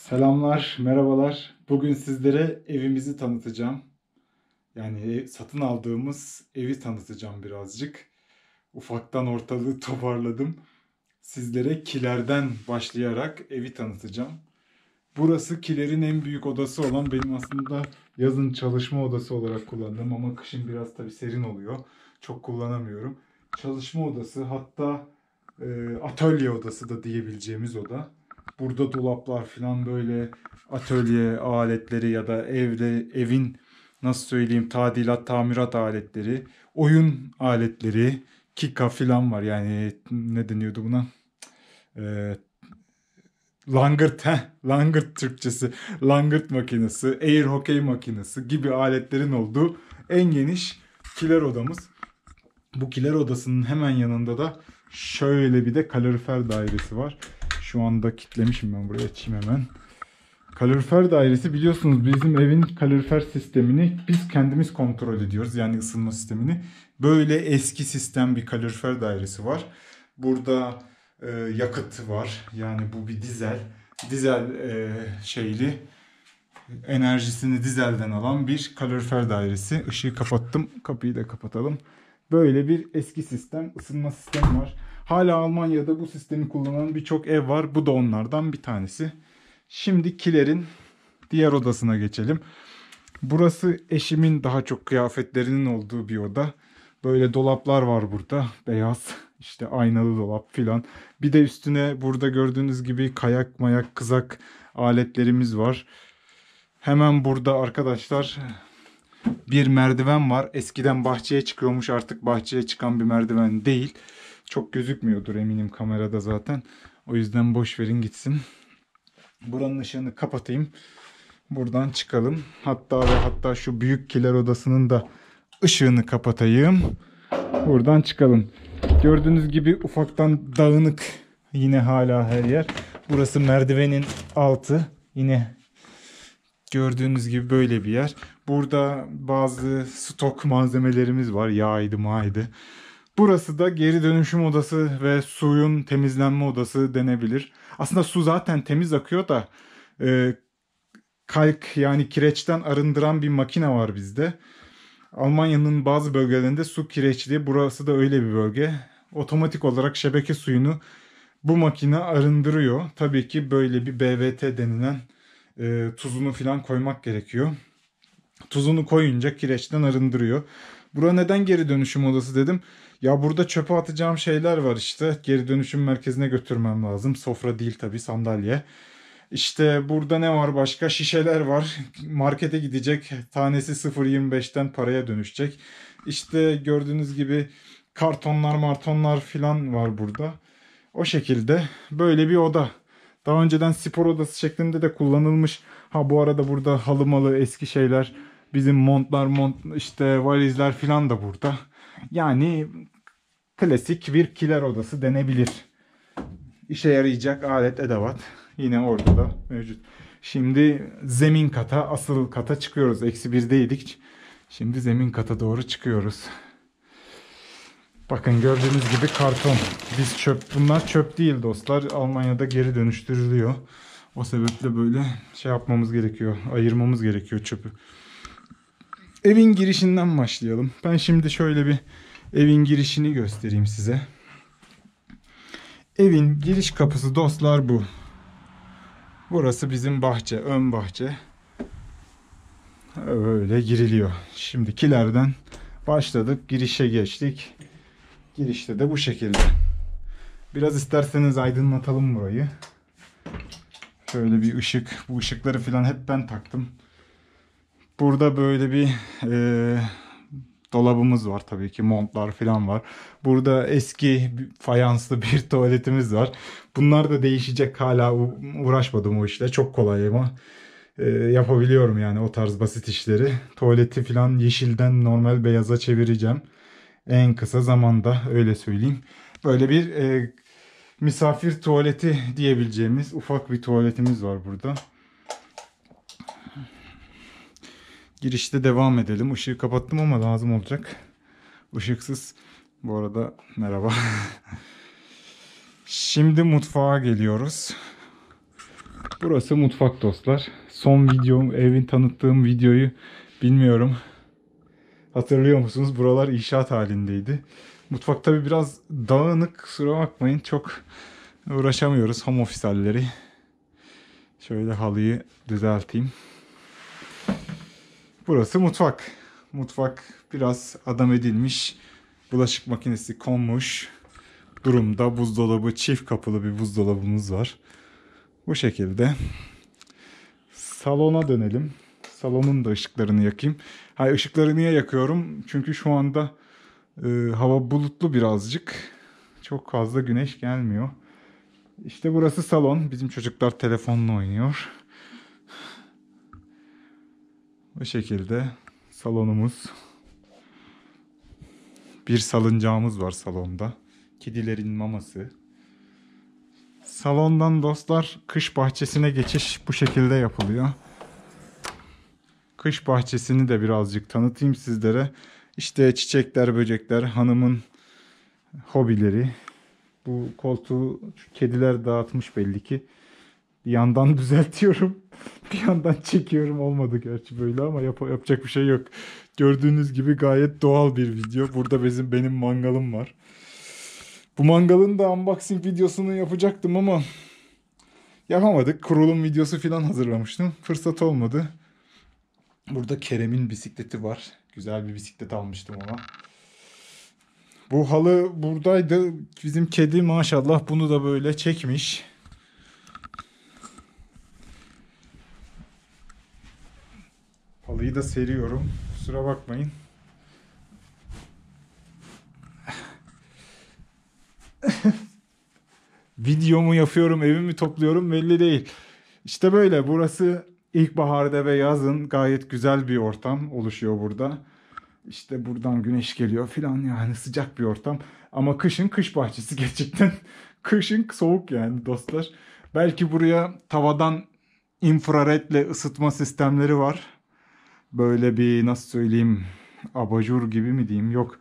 Selamlar, merhabalar. Bugün sizlere evimizi tanıtacağım. Yani e, satın aldığımız evi tanıtacağım birazcık. Ufaktan ortalığı toparladım. Sizlere kilerden başlayarak evi tanıtacağım. Burası kilerin en büyük odası olan benim aslında yazın çalışma odası olarak kullandığım ama kışın biraz tabii serin oluyor. Çok kullanamıyorum. Çalışma odası hatta e, atölye odası da diyebileceğimiz oda. Burada dolaplar falan böyle atölye aletleri ya da evde evin nasıl söyleyeyim tadilat tamirat aletleri, oyun aletleri, kika falan var. Yani ne deniyordu buna? Ee, langırt, heh, langırt Türkçesi, langırt makinesi, air hokey makinesi gibi aletlerin olduğu en geniş kiler odamız. Bu kiler odasının hemen yanında da şöyle bir de kalorifer dairesi var. Şu anda kitlemişim ben buraya açayım hemen. Kalorifer dairesi biliyorsunuz bizim evin kalorifer sistemini biz kendimiz kontrol ediyoruz. Yani ısınma sistemini. Böyle eski sistem bir kalorifer dairesi var. Burada e, yakıt var. Yani bu bir dizel. Dizel e, şeyli enerjisini dizelden alan bir kalorifer dairesi. Işığı kapattım. Kapıyı da kapatalım. Böyle bir eski sistem, ısınma sistemi var. Hala Almanya'da bu sistemi kullanan birçok ev var. Bu da onlardan bir tanesi. Şimdi Kiler'in diğer odasına geçelim. Burası eşimin daha çok kıyafetlerinin olduğu bir oda. Böyle dolaplar var burada. Beyaz işte aynalı dolap filan. Bir de üstüne burada gördüğünüz gibi kayak mayak kızak aletlerimiz var. Hemen burada arkadaşlar bir merdiven var. Eskiden bahçeye çıkıyormuş artık bahçeye çıkan bir merdiven değil. Çok gözükmüyordur eminim kamerada zaten. O yüzden boş verin gitsin. Buranın ışığını kapatayım. Buradan çıkalım. Hatta ve hatta şu büyük kiler odasının da ışığını kapatayım. Buradan çıkalım. Gördüğünüz gibi ufaktan dağınık yine hala her yer. Burası merdivenin altı. Yine gördüğünüz gibi böyle bir yer. Burada bazı stok malzemelerimiz var. Yağydı, maydı. Burası da geri dönüşüm odası ve suyun temizlenme odası denebilir. Aslında su zaten temiz akıyor da e, kalk yani kireçten arındıran bir makine var bizde. Almanya'nın bazı bölgelerinde su kireçli. Burası da öyle bir bölge. Otomatik olarak şebeke suyunu bu makine arındırıyor. Tabii ki böyle bir BVT denilen e, tuzunu falan koymak gerekiyor. Tuzunu koyunca kireçten arındırıyor. Bura neden geri dönüşüm odası dedim. Ya burada çöpe atacağım şeyler var işte. Geri dönüşüm merkezine götürmem lazım. Sofra değil tabii sandalye. İşte burada ne var başka? Şişeler var. Markete gidecek. Tanesi 0.25'ten paraya dönüşecek. İşte gördüğünüz gibi kartonlar martonlar filan var burada. O şekilde böyle bir oda. Daha önceden spor odası şeklinde de kullanılmış. Ha bu arada burada halı malı eski şeyler Bizim montlar mont işte valizler filan da burada. Yani klasik bir kiler odası denebilir. İşe yarayacak alet edevat yine orada da mevcut. Şimdi zemin kata asıl kata çıkıyoruz. Eksi birdeydik. Şimdi zemin kata doğru çıkıyoruz. Bakın gördüğünüz gibi karton. Biz çöp. Bunlar çöp değil dostlar. Almanya'da geri dönüştürülüyor. O sebeple böyle şey yapmamız gerekiyor. Ayırmamız gerekiyor çöpü. Evin girişinden başlayalım. Ben şimdi şöyle bir evin girişini göstereyim size. Evin giriş kapısı dostlar bu. Burası bizim bahçe, ön bahçe. Öyle giriliyor. Şimdi kilerden başladık, girişe geçtik. Girişte de bu şekilde. Biraz isterseniz aydınlatalım burayı. Şöyle bir ışık. Bu ışıkları falan hep ben taktım. Burada böyle bir e, dolabımız var tabii ki montlar falan var. Burada eski fayanslı bir tuvaletimiz var. Bunlar da değişecek hala uğraşmadım o işle. Çok kolay ama e, yapabiliyorum yani o tarz basit işleri. Tuvaleti falan yeşilden normal beyaza çevireceğim. En kısa zamanda öyle söyleyeyim. Böyle bir e, misafir tuvaleti diyebileceğimiz ufak bir tuvaletimiz var burada. girişte devam edelim. Işığı kapattım ama lazım olacak. Işıksız. Bu arada merhaba. Şimdi mutfağa geliyoruz. Burası mutfak dostlar. Son videom, evin tanıttığım videoyu bilmiyorum. Hatırlıyor musunuz? Buralar inşaat halindeydi. Mutfak tabi biraz dağınık. Kusura bakmayın. Çok uğraşamıyoruz home office halleri. Şöyle halıyı düzelteyim. Burası mutfak. Mutfak biraz adam edilmiş. Bulaşık makinesi konmuş durumda. Buzdolabı çift kapılı bir buzdolabımız var. Bu şekilde. Salona dönelim. Salonun da ışıklarını yakayım. Hayır ışıkları niye yakıyorum? Çünkü şu anda e, hava bulutlu birazcık. Çok fazla güneş gelmiyor. İşte burası salon. Bizim çocuklar telefonla oynuyor. Bu şekilde salonumuz. Bir salıncağımız var salonda. Kedilerin maması. Salondan dostlar kış bahçesine geçiş bu şekilde yapılıyor. Kış bahçesini de birazcık tanıtayım sizlere. İşte çiçekler, böcekler, hanımın hobileri. Bu koltuğu kediler dağıtmış belli ki. Bir yandan düzeltiyorum bir yandan çekiyorum olmadı gerçi böyle ama yap yapacak bir şey yok. Gördüğünüz gibi gayet doğal bir video. Burada bizim benim mangalım var. Bu mangalın da unboxing videosunu yapacaktım ama yapamadık. Kurulum videosu falan hazırlamıştım. Fırsat olmadı. Burada Kerem'in bisikleti var. Güzel bir bisiklet almıştım ona. Bu halı buradaydı. Bizim kedi maşallah bunu da böyle çekmiş. Halıyı da seriyorum. Kusura bakmayın. Videomu yapıyorum, evimi topluyorum belli değil. İşte böyle burası ilkbaharda ve yazın gayet güzel bir ortam oluşuyor burada. İşte buradan güneş geliyor filan yani sıcak bir ortam. Ama kışın kış bahçesi gerçekten. kışın soğuk yani dostlar. Belki buraya tavadan infraredle ısıtma sistemleri var böyle bir nasıl söyleyeyim abajur gibi mi diyeyim yok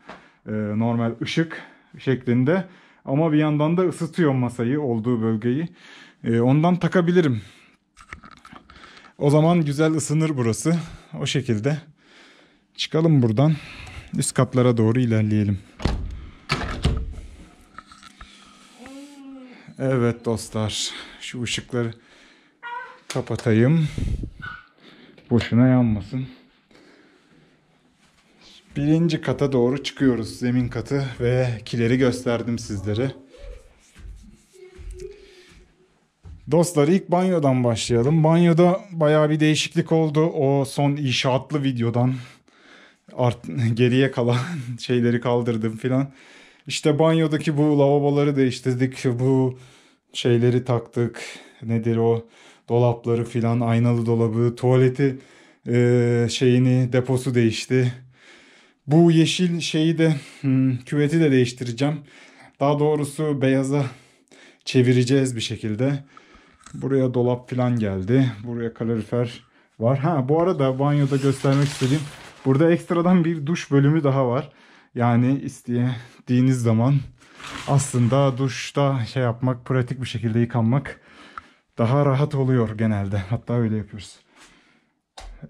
e, normal ışık şeklinde ama bir yandan da ısıtıyor masayı olduğu bölgeyi e, ondan takabilirim o zaman güzel ısınır burası o şekilde çıkalım buradan üst katlara doğru ilerleyelim Evet dostlar şu ışıkları kapatayım boşuna yanmasın Birinci kata doğru çıkıyoruz. Zemin katı ve kileri gösterdim sizlere. Dostlar ilk banyodan başlayalım. Banyoda bayağı bir değişiklik oldu. O son inşaatlı videodan art, geriye kalan şeyleri kaldırdım filan. İşte banyodaki bu lavaboları değiştirdik. Bu şeyleri taktık. Nedir o? Dolapları filan, aynalı dolabı, tuvaleti e, şeyini, deposu değişti bu yeşil şeyi de hmm, küveti de değiştireceğim. Daha doğrusu beyaza çevireceğiz bir şekilde. Buraya dolap falan geldi. Buraya kalorifer var. Ha bu arada banyoda göstermek istediğim burada ekstradan bir duş bölümü daha var. Yani istediğiniz zaman aslında duşta şey yapmak, pratik bir şekilde yıkanmak daha rahat oluyor genelde. Hatta öyle yapıyoruz.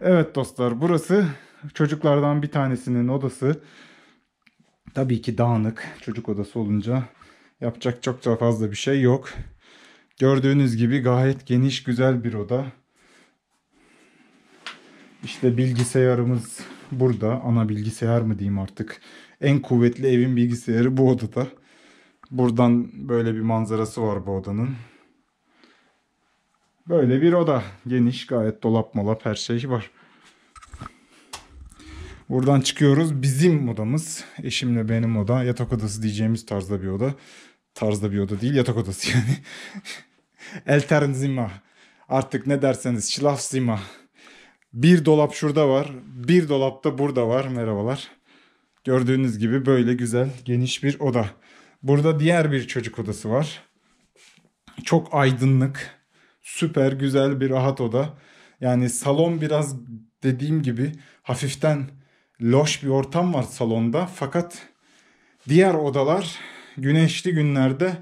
Evet dostlar burası Çocuklardan bir tanesinin odası tabii ki dağınık. Çocuk odası olunca yapacak çok daha fazla bir şey yok. Gördüğünüz gibi gayet geniş güzel bir oda. İşte bilgisayarımız burada. Ana bilgisayar mı diyeyim artık. En kuvvetli evin bilgisayarı bu odada. Buradan böyle bir manzarası var bu odanın. Böyle bir oda. Geniş gayet dolap molap her şey var. Buradan çıkıyoruz. Bizim odamız. Eşimle benim oda. Yatak odası diyeceğimiz tarzda bir oda. Tarzda bir oda değil yatak odası yani. Elternzima. Artık ne derseniz şilafzima. Bir dolap şurada var. Bir dolap da burada var. Merhabalar. Gördüğünüz gibi böyle güzel geniş bir oda. Burada diğer bir çocuk odası var. Çok aydınlık. Süper güzel bir rahat oda. Yani salon biraz dediğim gibi hafiften loş bir ortam var salonda fakat diğer odalar güneşli günlerde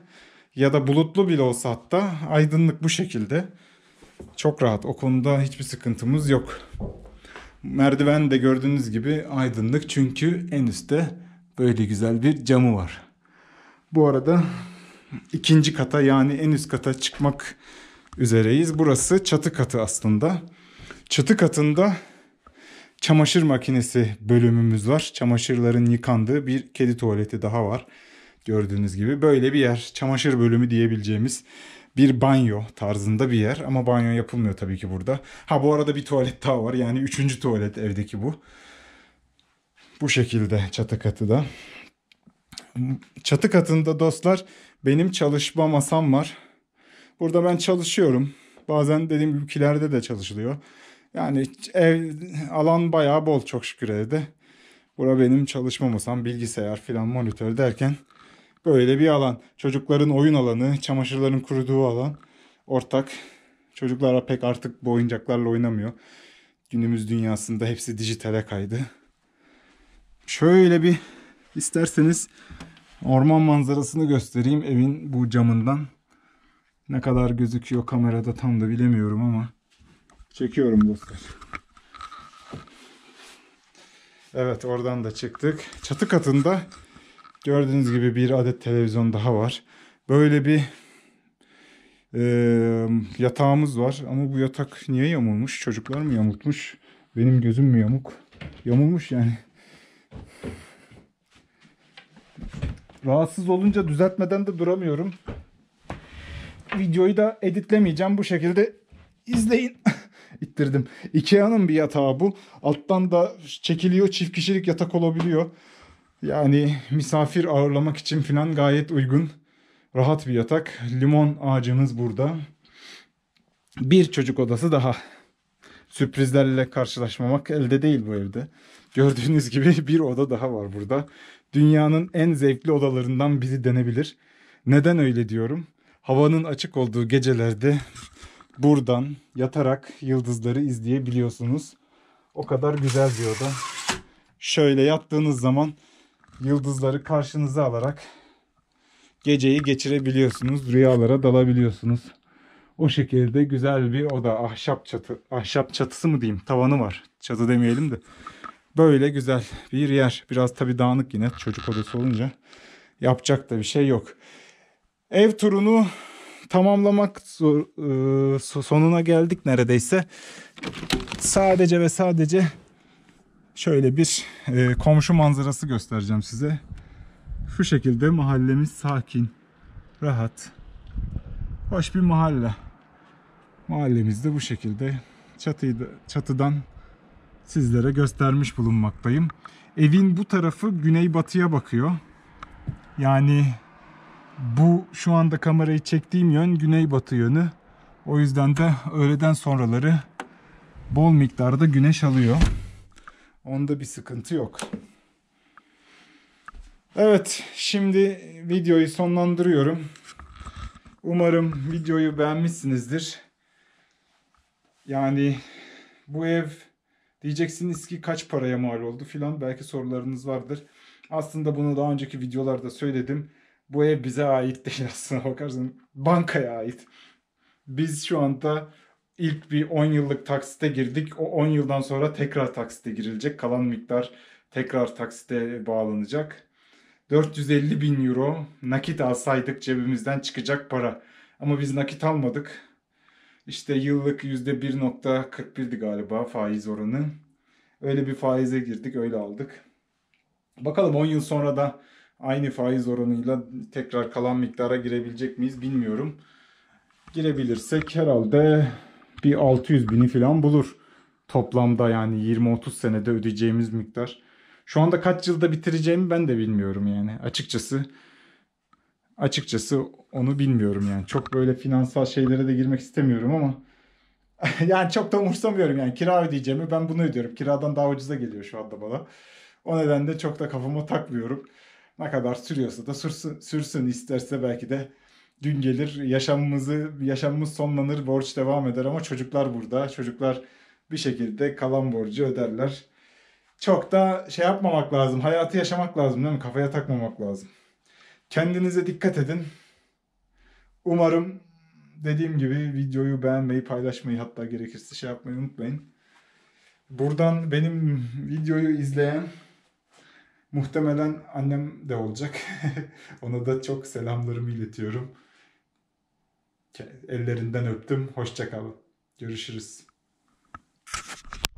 ya da bulutlu bile olsa hatta aydınlık bu şekilde. Çok rahat o konuda hiçbir sıkıntımız yok. Merdiven de gördüğünüz gibi aydınlık çünkü en üstte böyle güzel bir camı var. Bu arada ikinci kata yani en üst kata çıkmak üzereyiz. Burası çatı katı aslında. Çatı katında çamaşır makinesi bölümümüz var. Çamaşırların yıkandığı bir kedi tuvaleti daha var. Gördüğünüz gibi böyle bir yer. Çamaşır bölümü diyebileceğimiz bir banyo tarzında bir yer ama banyo yapılmıyor tabii ki burada. Ha bu arada bir tuvalet daha var yani üçüncü tuvalet evdeki bu. Bu şekilde çatı katıda. Çatı katında dostlar benim çalışma masam var. Burada ben çalışıyorum. Bazen dediğim gibi kilerde de çalışılıyor. Yani ev alan bayağı bol çok şükür evde. Bura benim çalışma masam, bilgisayar filan monitör derken böyle bir alan. Çocukların oyun alanı, çamaşırların kuruduğu alan ortak. Çocuklara pek artık bu oyuncaklarla oynamıyor. Günümüz dünyasında hepsi dijitale kaydı. Şöyle bir isterseniz orman manzarasını göstereyim evin bu camından. Ne kadar gözüküyor kamerada tam da bilemiyorum ama Çekiyorum dostlar. Evet oradan da çıktık. Çatı katında gördüğünüz gibi bir adet televizyon daha var. Böyle bir e, yatağımız var. Ama bu yatak niye yamulmuş? Çocuklar mı yamultmuş? Benim gözüm mü yamuk? Yamulmuş yani. Rahatsız olunca düzeltmeden de duramıyorum. Videoyu da editlemeyeceğim. Bu şekilde izleyin ittirdim. Ikea'nın bir yatağı bu. Alttan da çekiliyor çift kişilik yatak olabiliyor. Yani misafir ağırlamak için falan gayet uygun. Rahat bir yatak. Limon ağacımız burada. Bir çocuk odası daha. Sürprizlerle karşılaşmamak elde değil bu evde. Gördüğünüz gibi bir oda daha var burada. Dünyanın en zevkli odalarından biri denebilir. Neden öyle diyorum? Havanın açık olduğu gecelerde buradan yatarak yıldızları izleyebiliyorsunuz. O kadar güzel bir oda. Şöyle yattığınız zaman yıldızları karşınıza alarak geceyi geçirebiliyorsunuz. Rüyalara dalabiliyorsunuz. O şekilde güzel bir oda. Ahşap çatı, ahşap çatısı mı diyeyim? Tavanı var. Çatı demeyelim de. Böyle güzel bir yer. Biraz tabi dağınık yine çocuk odası olunca. Yapacak da bir şey yok. Ev turunu tamamlamak zor, e, sonuna geldik neredeyse. Sadece ve sadece şöyle bir e, komşu manzarası göstereceğim size. Şu şekilde mahallemiz sakin, rahat, hoş bir mahalle. mahallemiz de bu şekilde çatıyı da, çatıdan sizlere göstermiş bulunmaktayım. Evin bu tarafı güneybatıya bakıyor. Yani bu şu anda kamerayı çektiğim yön güneybatı yönü. O yüzden de öğleden sonraları bol miktarda güneş alıyor. Onda bir sıkıntı yok. Evet şimdi videoyu sonlandırıyorum. Umarım videoyu beğenmişsinizdir. Yani bu ev diyeceksiniz ki kaç paraya mal oldu filan belki sorularınız vardır. Aslında bunu daha önceki videolarda söyledim. Bu ev bize ait değil aslında bakarsın. Bankaya ait. Biz şu anda ilk bir 10 yıllık taksite girdik. O 10 yıldan sonra tekrar taksite girilecek. Kalan miktar tekrar taksite bağlanacak. 450 bin euro nakit alsaydık cebimizden çıkacak para. Ama biz nakit almadık. İşte yıllık %1.41'di galiba faiz oranı. Öyle bir faize girdik, öyle aldık. Bakalım 10 yıl sonra da aynı faiz oranıyla tekrar kalan miktara girebilecek miyiz bilmiyorum. Girebilirsek herhalde bir 600 bini falan bulur. Toplamda yani 20-30 senede ödeyeceğimiz miktar. Şu anda kaç yılda bitireceğimi ben de bilmiyorum yani. Açıkçası açıkçası onu bilmiyorum yani. Çok böyle finansal şeylere de girmek istemiyorum ama yani çok da umursamıyorum yani. Kira ödeyeceğimi ben bunu ödüyorum. Kiradan daha ucuza geliyor şu anda bana. O nedenle çok da kafama takmıyorum. Ne kadar sürüyorsa da sürsün, sürsün isterse belki de gün gelir yaşamımızı yaşamımız sonlanır borç devam eder ama çocuklar burada. Çocuklar bir şekilde kalan borcu öderler. Çok da şey yapmamak lazım. Hayatı yaşamak lazım değil mi? Kafaya takmamak lazım. Kendinize dikkat edin. Umarım dediğim gibi videoyu beğenmeyi, paylaşmayı hatta gerekirse şey yapmayı unutmayın. Buradan benim videoyu izleyen Muhtemelen annem de olacak. Ona da çok selamlarımı iletiyorum. Ellerinden öptüm. Hoşçakalın. Görüşürüz.